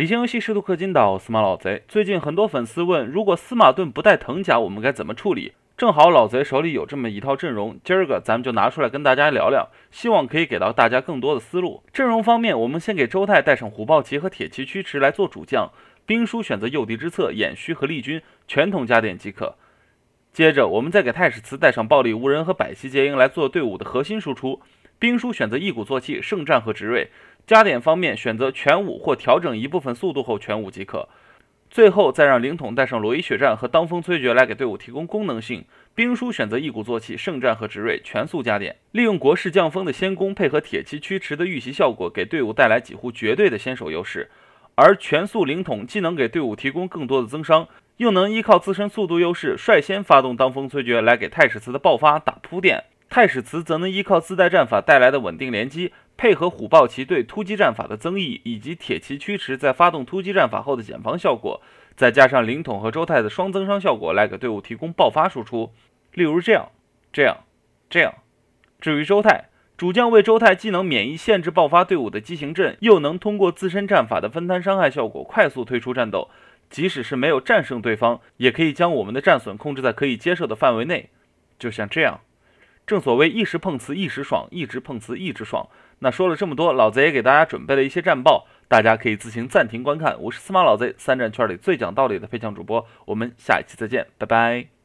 理性游戏试图氪金岛司马老贼最近很多粉丝问，如果司马盾不带藤甲，我们该怎么处理？正好老贼手里有这么一套阵容，今儿个咱们就拿出来跟大家聊聊，希望可以给到大家更多的思路。阵容方面，我们先给周泰带上虎豹骑和铁骑驱驰来做主将，兵书选择诱敌之策、偃虚和利军，全统加点即可。接着我们再给太史慈带上暴力无人和百骑结营来做队伍的核心输出，兵书选择一鼓作气、圣战和直锐。加点方面，选择全五或调整一部分速度后全五即可。最后再让灵统带上罗伊血战和当风摧决来给队伍提供功能性。兵书选择一鼓作气、圣战和直锐全速加点，利用国士降风的先攻配合铁骑驱驰的预袭效果，给队伍带来几乎绝对的先手优势。而全速灵统既能给队伍提供更多的增伤，又能依靠自身速度优势率先发动当风摧决来给太史慈的爆发打铺垫。太史慈则能依靠自带战法带来的稳定连击，配合虎豹骑队突击战法的增益，以及铁骑驱驰在发动突击战法后的减防效果，再加上灵统和周泰的双增伤效果，来给队伍提供爆发输出。例如这样，这样，这样。至于周泰，主将为周泰既能免疫限制爆发队伍的畸形阵，又能通过自身战法的分摊伤害效果快速退出战斗，即使是没有战胜对方，也可以将我们的战损控制在可以接受的范围内。就像这样。正所谓一时碰瓷一时爽，一直碰瓷一直爽。那说了这么多，老贼也给大家准备了一些战报，大家可以自行暂停观看。我是司马老贼，三战圈里最讲道理的配讲主播。我们下一期再见，拜拜。